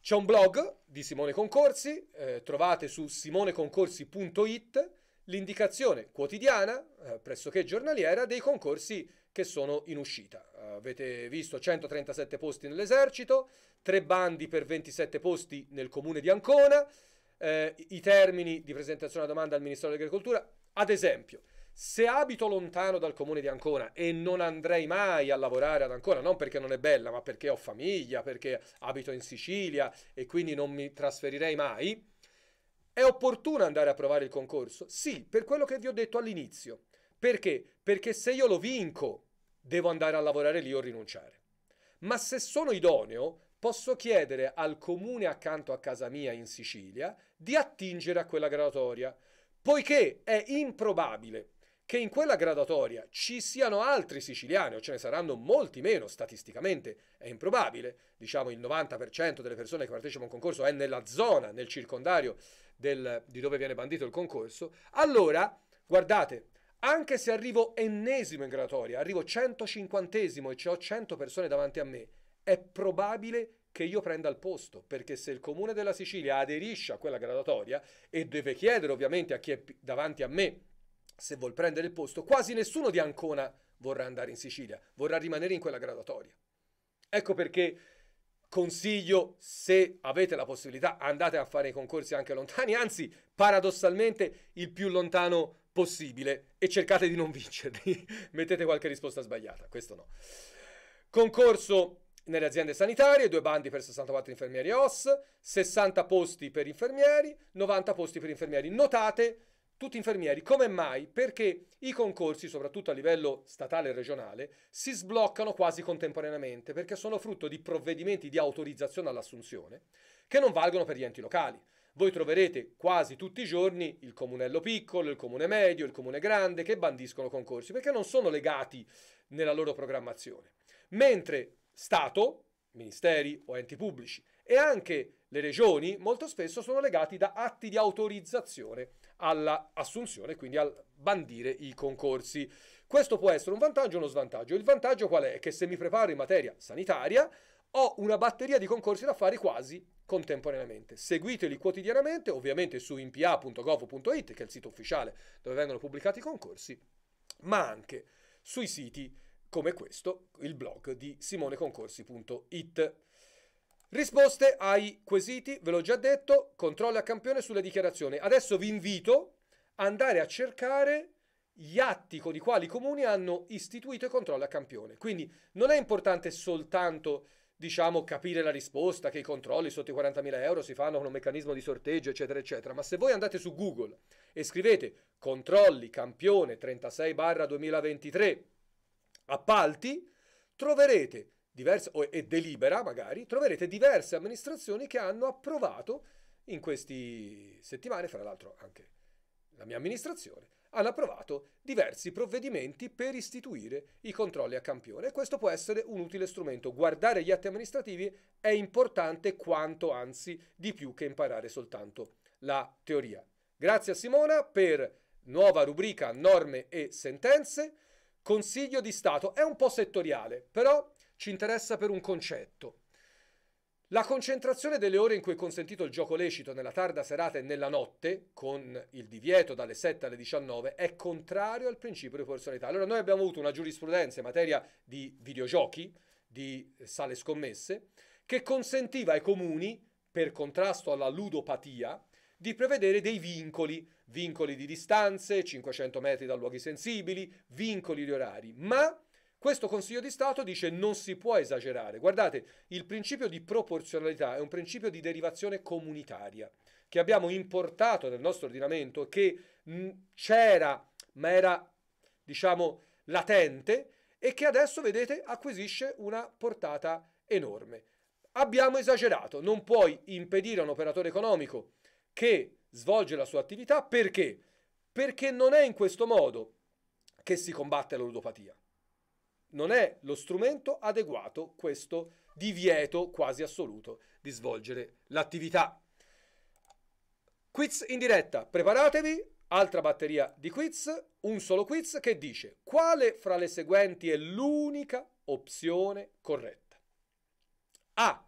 C'è un blog di Simone Concorsi, eh, trovate su simoneconcorsi.it l'indicazione quotidiana, eh, pressoché giornaliera, dei concorsi che sono in uscita. Eh, avete visto 137 posti nell'esercito, tre bandi per 27 posti nel comune di Ancona, eh, i termini di presentazione della domanda al Ministero dell'Agricoltura. Ad esempio, se abito lontano dal comune di Ancona e non andrei mai a lavorare ad Ancona, non perché non è bella, ma perché ho famiglia, perché abito in Sicilia e quindi non mi trasferirei mai, è opportuno andare a provare il concorso? Sì, per quello che vi ho detto all'inizio. Perché? Perché se io lo vinco, devo andare a lavorare lì o rinunciare. Ma se sono idoneo, posso chiedere al comune accanto a casa mia in Sicilia di attingere a quella graduatoria, poiché è improbabile che in quella graduatoria ci siano altri siciliani, o ce ne saranno molti meno statisticamente, è improbabile, diciamo il 90% delle persone che partecipano a un concorso è nella zona, nel circondario del, di dove viene bandito il concorso, allora, guardate, anche se arrivo ennesimo in graduatoria, arrivo 150esimo e ho 100 persone davanti a me, è probabile che io prenda il posto, perché se il comune della Sicilia aderisce a quella graduatoria e deve chiedere ovviamente a chi è davanti a me se vuol prendere il posto, quasi nessuno di Ancona vorrà andare in Sicilia, vorrà rimanere in quella graduatoria. Ecco perché Consiglio, se avete la possibilità, andate a fare i concorsi anche lontani, anzi, paradossalmente, il più lontano possibile e cercate di non vincerli. [laughs] Mettete qualche risposta sbagliata, questo no. Concorso nelle aziende sanitarie, due bandi per 64 infermieri OS, 60 posti per infermieri, 90 posti per infermieri. Notate tutti infermieri. Come mai? Perché i concorsi, soprattutto a livello statale e regionale, si sbloccano quasi contemporaneamente perché sono frutto di provvedimenti di autorizzazione all'assunzione che non valgono per gli enti locali. Voi troverete quasi tutti i giorni il comunello piccolo, il comune medio, il comune grande che bandiscono concorsi perché non sono legati nella loro programmazione. Mentre Stato, ministeri o enti pubblici e anche le regioni molto spesso sono legati da atti di autorizzazione all'assunzione, quindi al bandire i concorsi. Questo può essere un vantaggio o uno svantaggio. Il vantaggio qual è? Che se mi preparo in materia sanitaria ho una batteria di concorsi da fare quasi contemporaneamente. Seguiteli quotidianamente, ovviamente su impa.gov.it, che è il sito ufficiale dove vengono pubblicati i concorsi, ma anche sui siti come questo, il blog di simoneconcorsi.it. Risposte ai quesiti, ve l'ho già detto, controllo a campione sulle dichiarazioni. Adesso vi invito ad andare a cercare gli atti con i quali i comuni hanno istituito i controlli a campione. Quindi non è importante soltanto diciamo, capire la risposta, che i controlli sotto i 40.000 euro si fanno con un meccanismo di sorteggio, eccetera, eccetera. Ma se voi andate su Google e scrivete controlli campione 36 barra 2023 appalti, troverete diverse, o, e delibera magari, troverete diverse amministrazioni che hanno approvato in queste settimane, fra l'altro anche la mia amministrazione, hanno approvato diversi provvedimenti per istituire i controlli a campione questo può essere un utile strumento. Guardare gli atti amministrativi è importante quanto anzi di più che imparare soltanto la teoria. Grazie a Simona per nuova rubrica norme e sentenze. Consiglio di Stato è un po' settoriale, però ci interessa per un concetto. La concentrazione delle ore in cui è consentito il gioco lecito nella tarda serata e nella notte, con il divieto dalle 7 alle 19, è contrario al principio di proporzionalità. Allora noi abbiamo avuto una giurisprudenza in materia di videogiochi, di sale scommesse, che consentiva ai comuni, per contrasto alla ludopatia, di prevedere dei vincoli, vincoli di distanze, 500 metri da luoghi sensibili, vincoli di orari, ma questo Consiglio di Stato dice non si può esagerare. Guardate, il principio di proporzionalità è un principio di derivazione comunitaria che abbiamo importato nel nostro ordinamento, che c'era, ma era, diciamo, latente e che adesso, vedete, acquisisce una portata enorme. Abbiamo esagerato, non puoi impedire a un operatore economico che svolge la sua attività perché? Perché non è in questo modo che si combatte la ludopatia non è lo strumento adeguato questo divieto quasi assoluto di svolgere l'attività. Quiz in diretta, preparatevi, altra batteria di quiz, un solo quiz che dice quale fra le seguenti è l'unica opzione corretta. A.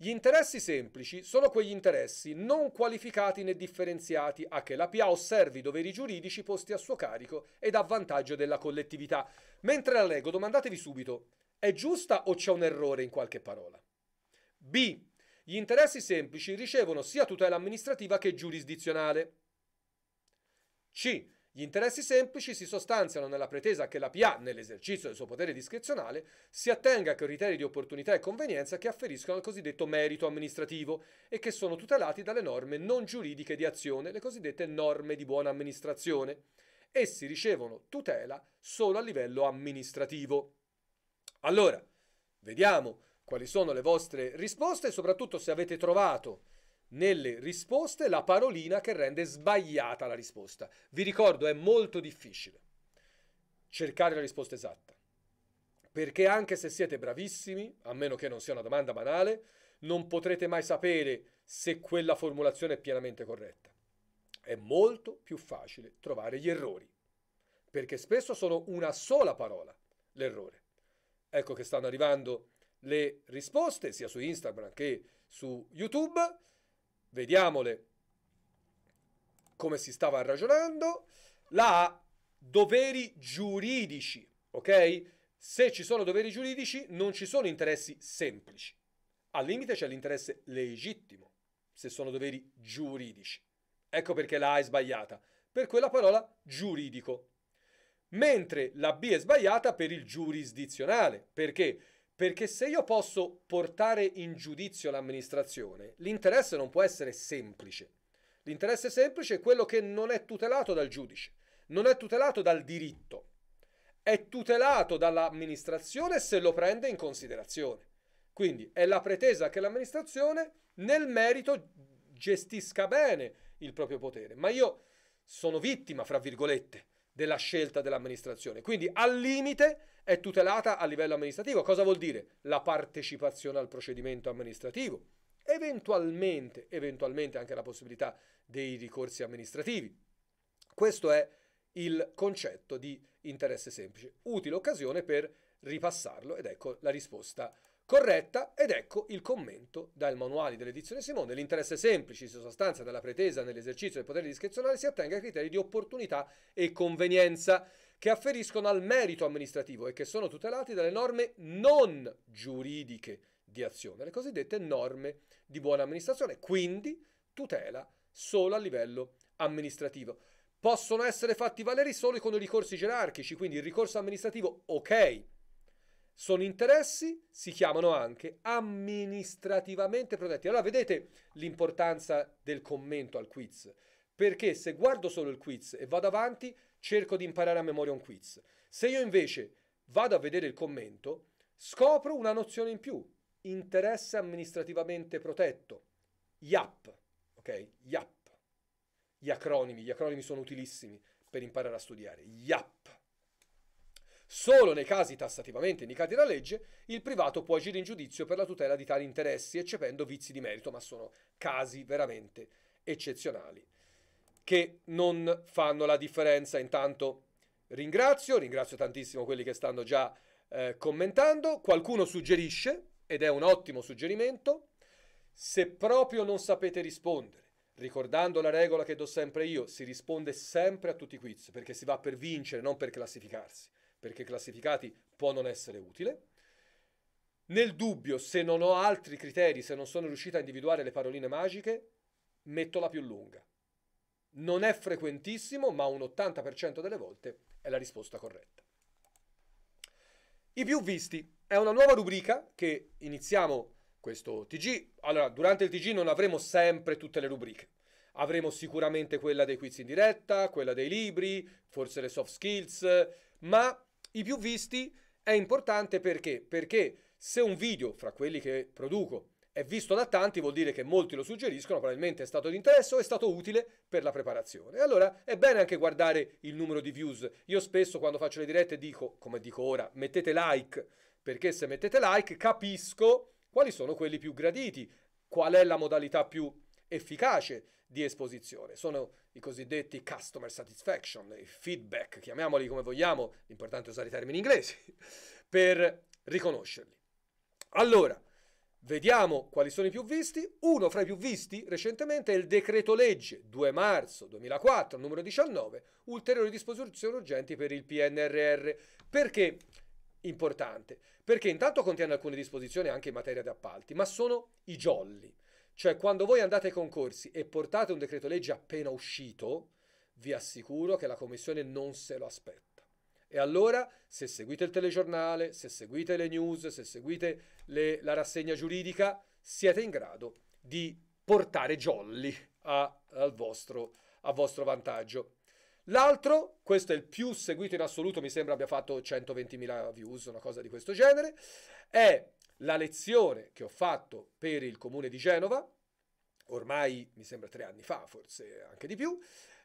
Gli interessi semplici sono quegli interessi non qualificati né differenziati a che la PA osservi i doveri giuridici posti a suo carico ed a vantaggio della collettività. Mentre la leggo, domandatevi subito, è giusta o c'è un errore in qualche parola? B. Gli interessi semplici ricevono sia tutela amministrativa che giurisdizionale. C. Gli interessi semplici si sostanziano nella pretesa che la PA, nell'esercizio del suo potere discrezionale, si attenga a criteri di opportunità e convenienza che afferiscono al cosiddetto merito amministrativo e che sono tutelati dalle norme non giuridiche di azione, le cosiddette norme di buona amministrazione. Essi ricevono tutela solo a livello amministrativo. Allora, vediamo quali sono le vostre risposte e soprattutto se avete trovato nelle risposte la parolina che rende sbagliata la risposta. Vi ricordo, è molto difficile cercare la risposta esatta, perché anche se siete bravissimi, a meno che non sia una domanda banale, non potrete mai sapere se quella formulazione è pienamente corretta. È molto più facile trovare gli errori, perché spesso sono una sola parola, l'errore. Ecco che stanno arrivando le risposte sia su Instagram che su YouTube. Vediamole come si stava ragionando. La A, doveri giuridici, ok? Se ci sono doveri giuridici non ci sono interessi semplici. Al limite c'è l'interesse legittimo, se sono doveri giuridici. Ecco perché la A è sbagliata, per quella parola giuridico. Mentre la B è sbagliata per il giurisdizionale, perché perché se io posso portare in giudizio l'amministrazione, l'interesse non può essere semplice. L'interesse semplice è quello che non è tutelato dal giudice, non è tutelato dal diritto, è tutelato dall'amministrazione se lo prende in considerazione. Quindi è la pretesa che l'amministrazione nel merito gestisca bene il proprio potere. Ma io sono vittima, fra virgolette, della scelta dell'amministrazione. Quindi al limite è tutelata a livello amministrativo. Cosa vuol dire? La partecipazione al procedimento amministrativo, eventualmente, eventualmente anche la possibilità dei ricorsi amministrativi. Questo è il concetto di interesse semplice. Utile occasione per ripassarlo ed ecco la risposta corretta ed ecco il commento dal manuale dell'edizione Simone. L'interesse semplice in sostanza della pretesa nell'esercizio del potere discrezionale si attenga ai criteri di opportunità e convenienza che afferiscono al merito amministrativo e che sono tutelati dalle norme non giuridiche di azione, le cosiddette norme di buona amministrazione, quindi tutela solo a livello amministrativo. Possono essere fatti valeri solo con i ricorsi gerarchici, quindi il ricorso amministrativo ok, sono interessi, si chiamano anche amministrativamente protetti. Allora vedete l'importanza del commento al quiz, perché se guardo solo il quiz e vado avanti, cerco di imparare a memoria un quiz. Se io invece vado a vedere il commento, scopro una nozione in più, interesse amministrativamente protetto, IAP, ok? IAP. Gli acronimi, gli acronimi sono utilissimi per imparare a studiare. IAP. Solo nei casi tassativamente indicati dalla legge, il privato può agire in giudizio per la tutela di tali interessi, eccependo vizi di merito, ma sono casi veramente eccezionali che non fanno la differenza. Intanto ringrazio, ringrazio tantissimo quelli che stanno già eh, commentando. Qualcuno suggerisce, ed è un ottimo suggerimento, se proprio non sapete rispondere. Ricordando la regola che do sempre io, si risponde sempre a tutti i quiz, perché si va per vincere, non per classificarsi perché classificati può non essere utile. Nel dubbio, se non ho altri criteri, se non sono riuscita a individuare le paroline magiche, metto la più lunga. Non è frequentissimo, ma un 80% delle volte è la risposta corretta. I più visti è una nuova rubrica che iniziamo questo TG. Allora, durante il TG non avremo sempre tutte le rubriche. Avremo sicuramente quella dei quiz in diretta, quella dei libri, forse le soft skills, ma i più visti è importante perché? Perché se un video, fra quelli che produco, è visto da tanti vuol dire che molti lo suggeriscono, probabilmente è stato di interesse o è stato utile per la preparazione. allora è bene anche guardare il numero di views. Io spesso quando faccio le dirette dico, come dico ora, mettete like, perché se mettete like capisco quali sono quelli più graditi, qual è la modalità più efficace di esposizione. Sono i cosiddetti customer satisfaction, i feedback, chiamiamoli come vogliamo, l'importante è usare i termini inglesi, [laughs] per riconoscerli. Allora, vediamo quali sono i più visti. Uno fra i più visti recentemente è il decreto legge 2 marzo 2004, numero 19, ulteriori disposizioni urgenti per il PNRR. Perché? importante, perché intanto contiene alcune disposizioni anche in materia di appalti, ma sono i jolly. Cioè, quando voi andate ai concorsi e portate un decreto legge appena uscito, vi assicuro che la Commissione non se lo aspetta. E allora, se seguite il telegiornale, se seguite le news, se seguite le, la rassegna giuridica, siete in grado di portare jolly a, al vostro, a vostro vantaggio. L'altro, questo è il più seguito in assoluto, mi sembra abbia fatto 120.000 views, una cosa di questo genere, è la lezione che ho fatto per il comune di Genova, ormai mi sembra tre anni fa, forse anche di più,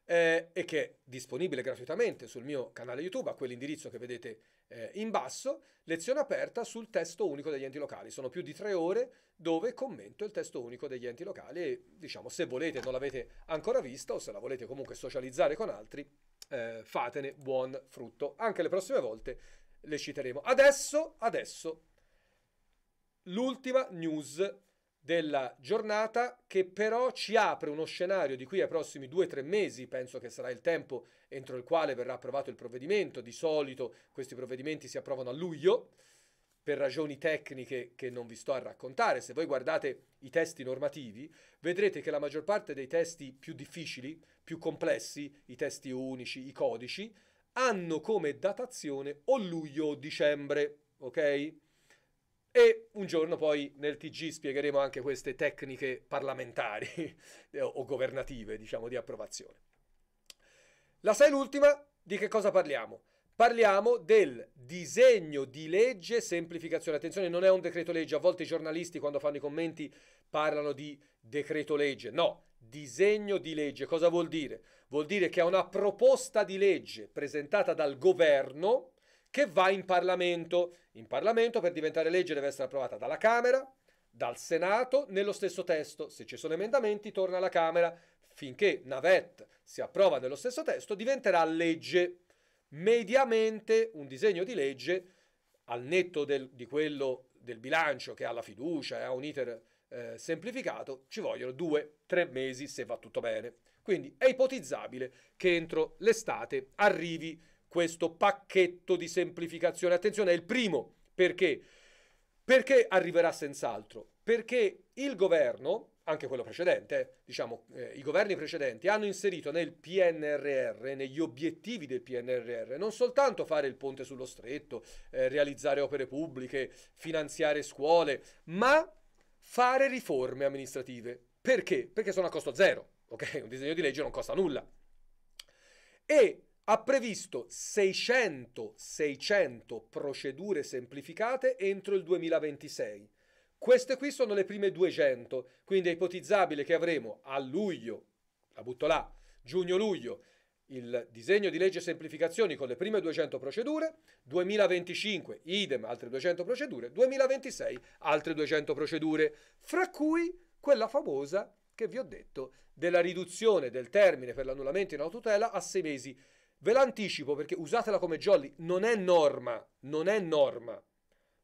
eh, e che è disponibile gratuitamente sul mio canale YouTube, a quell'indirizzo che vedete eh, in basso, lezione aperta sul testo unico degli enti locali. Sono più di tre ore dove commento il testo unico degli enti locali e diciamo se volete, non l'avete ancora vista o se la volete comunque socializzare con altri, eh, fatene buon frutto. Anche le prossime volte le citeremo. Adesso, adesso l'ultima news della giornata che però ci apre uno scenario di qui ai prossimi due o tre mesi, penso che sarà il tempo entro il quale verrà approvato il provvedimento, di solito questi provvedimenti si approvano a luglio, per ragioni tecniche che non vi sto a raccontare, se voi guardate i testi normativi, vedrete che la maggior parte dei testi più difficili, più complessi, i testi unici, i codici, hanno come datazione o luglio o dicembre, ok? E un giorno poi nel TG spiegheremo anche queste tecniche parlamentari [laughs] o governative, diciamo, di approvazione. La sei l'ultima, di che cosa parliamo? Parliamo del disegno di legge semplificazione. Attenzione, non è un decreto legge, a volte i giornalisti quando fanno i commenti parlano di decreto legge. No, disegno di legge. Cosa vuol dire? Vuol dire che è una proposta di legge presentata dal governo che va in Parlamento. In Parlamento per diventare legge deve essere approvata dalla Camera, dal Senato, nello stesso testo. Se ci sono emendamenti torna alla Camera. Finché Navet si approva nello stesso testo diventerà legge. Mediamente un disegno di legge, al netto del, di quello del bilancio che ha la fiducia e ha un iter eh, semplificato, ci vogliono due, tre mesi se va tutto bene. Quindi è ipotizzabile che entro l'estate arrivi questo pacchetto di semplificazione. Attenzione, è il primo. Perché? Perché arriverà senz'altro? Perché il governo, anche quello precedente, eh, diciamo, eh, i governi precedenti hanno inserito nel PNRR, negli obiettivi del PNRR, non soltanto fare il ponte sullo stretto, eh, realizzare opere pubbliche, finanziare scuole, ma fare riforme amministrative. Perché? Perché sono a costo zero, ok? Un disegno di legge non costa nulla. E ha previsto 600, 600 procedure semplificate entro il 2026. Queste qui sono le prime 200, quindi è ipotizzabile che avremo a luglio, la butto là, giugno-luglio, il disegno di legge semplificazioni con le prime 200 procedure, 2025 idem altre 200 procedure, 2026 altre 200 procedure, fra cui quella famosa che vi ho detto della riduzione del termine per l'annullamento in autotela a sei mesi. Ve l'anticipo perché usatela come jolly, non è norma, non è norma.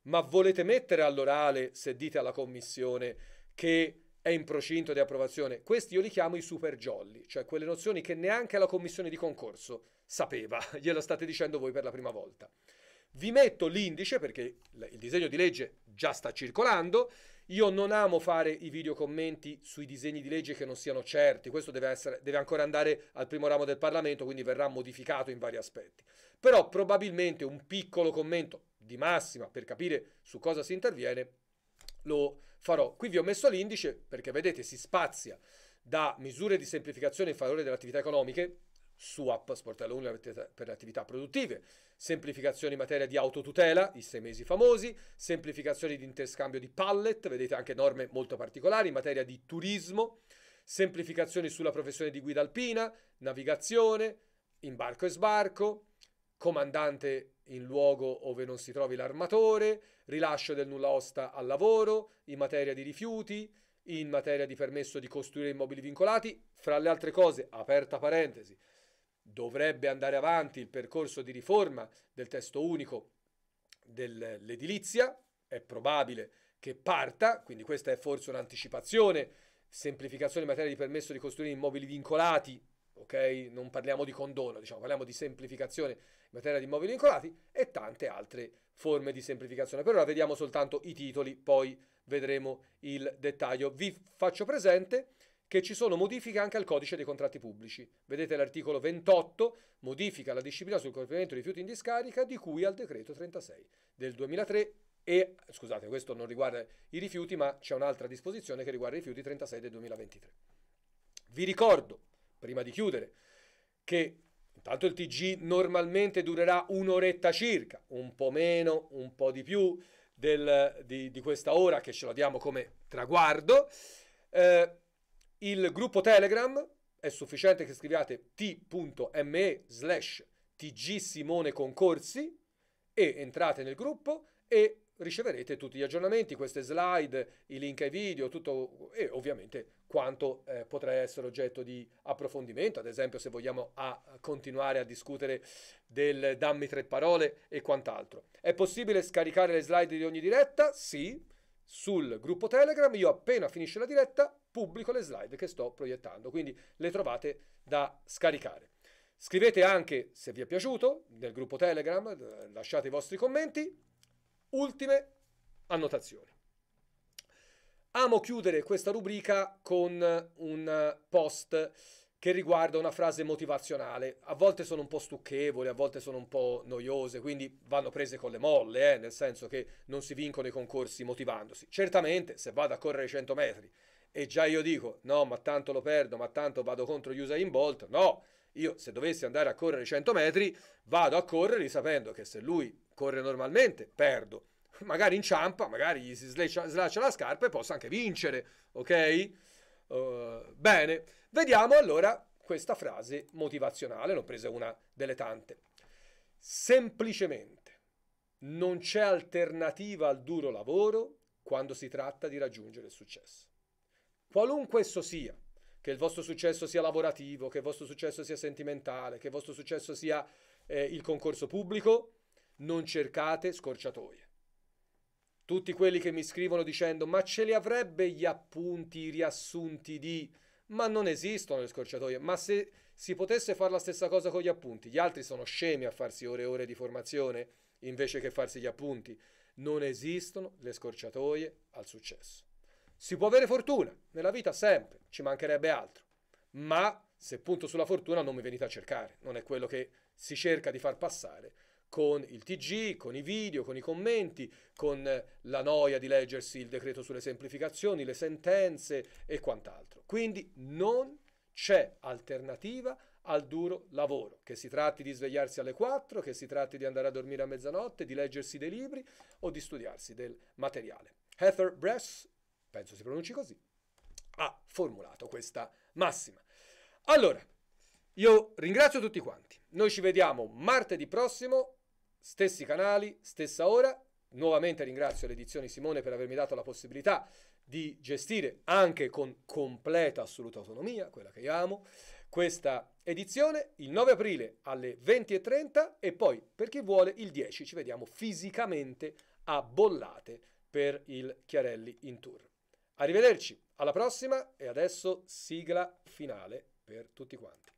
Ma volete mettere all'orale, se dite alla commissione, che è in procinto di approvazione? Questi io li chiamo i super jolly, cioè quelle nozioni che neanche la commissione di concorso sapeva, [laughs] glielo state dicendo voi per la prima volta. Vi metto l'indice perché il disegno di legge già sta circolando io non amo fare i video commenti sui disegni di legge che non siano certi, questo deve, essere, deve ancora andare al primo ramo del Parlamento, quindi verrà modificato in vari aspetti. Però probabilmente un piccolo commento di massima per capire su cosa si interviene lo farò. Qui vi ho messo l'indice perché vedete si spazia da misure di semplificazione in favore delle attività economiche SWAP, sportello Unico per le attività produttive, semplificazioni in materia di autotutela, i sei mesi famosi, semplificazioni di interscambio di pallet, vedete anche norme molto particolari in materia di turismo, semplificazioni sulla professione di guida alpina, navigazione, imbarco e sbarco, comandante in luogo dove non si trovi l'armatore, rilascio del nulla osta al lavoro, in materia di rifiuti, in materia di permesso di costruire immobili vincolati, fra le altre cose, aperta parentesi, dovrebbe andare avanti il percorso di riforma del testo unico dell'edilizia, è probabile che parta, quindi questa è forse un'anticipazione, semplificazione in materia di permesso di costruire immobili vincolati, ok? Non parliamo di condono, diciamo, parliamo di semplificazione in materia di immobili vincolati e tante altre forme di semplificazione. Per ora vediamo soltanto i titoli, poi vedremo il dettaglio. Vi faccio presente che ci sono modifiche anche al codice dei contratti pubblici. Vedete l'articolo 28, modifica la disciplina sul conferimento dei rifiuti in discarica, di cui al decreto 36 del 2003 e, scusate, questo non riguarda i rifiuti, ma c'è un'altra disposizione che riguarda i rifiuti 36 del 2023. Vi ricordo, prima di chiudere, che Intanto il TG normalmente durerà un'oretta circa, un po' meno, un po' di più del, di, di, questa ora che ce la diamo come traguardo. Eh, il gruppo Telegram è sufficiente che scriviate t.me slash tgsimonconcorsi e entrate nel gruppo e riceverete tutti gli aggiornamenti, queste slide, i link ai video, tutto e ovviamente quanto eh, potrà essere oggetto di approfondimento, ad esempio se vogliamo a continuare a discutere del dammi tre parole e quant'altro. È possibile scaricare le slide di ogni diretta? Sì, sul gruppo Telegram, io appena finisce la diretta pubblico le slide che sto proiettando, quindi le trovate da scaricare. Scrivete anche se vi è piaciuto nel gruppo Telegram, eh, lasciate i vostri commenti. Ultime annotazioni. Amo chiudere questa rubrica con un post che riguarda una frase motivazionale. A volte sono un po' stucchevoli, a volte sono un po' noiose, quindi vanno prese con le molle, eh? nel senso che non si vincono i concorsi motivandosi. Certamente, se vado a correre 100 metri e già io dico no, ma tanto lo perdo, ma tanto vado contro Usain Bolt, no, io se dovessi andare a correre 100 metri vado a correre sapendo che se lui corre normalmente perdo, magari inciampa, magari gli si slaccia, la scarpa e posso anche vincere, ok? Uh, bene, vediamo allora questa frase motivazionale, l'ho presa una delle tante. Semplicemente non c'è alternativa al duro lavoro quando si tratta di raggiungere il successo qualunque esso sia, che il vostro successo sia lavorativo, che il vostro successo sia sentimentale, che il vostro successo sia eh, il concorso pubblico, non cercate scorciatoie. Tutti quelli che mi scrivono dicendo ma ce li avrebbe gli appunti, i riassunti di... Ma non esistono le scorciatoie, ma se si potesse fare la stessa cosa con gli appunti, gli altri sono scemi a farsi ore e ore di formazione invece che farsi gli appunti. Non esistono le scorciatoie al successo. Si può avere fortuna, nella vita sempre, ci mancherebbe altro, ma se punto sulla fortuna non mi venite a cercare, non è quello che si cerca di far passare con il TG, con i video, con i commenti, con eh, la noia di leggersi il decreto sulle semplificazioni, le sentenze e quant'altro. Quindi non c'è alternativa al duro lavoro, che si tratti di svegliarsi alle 4, che si tratti di andare a dormire a mezzanotte, di leggersi dei libri o di studiarsi del materiale. Heather Bress penso si pronunci così, ha formulato questa massima. Allora, io ringrazio tutti quanti. Noi ci vediamo martedì prossimo, stessi canali, stessa ora. Nuovamente ringrazio l'edizione Simone per avermi dato la possibilità di gestire anche con completa assoluta autonomia, quella che io amo, questa edizione il 9 aprile alle 20.30 e poi per chi vuole il 10 ci vediamo fisicamente a Bollate per il Chiarelli in tour. Arrivederci, alla prossima e adesso sigla finale per tutti quanti.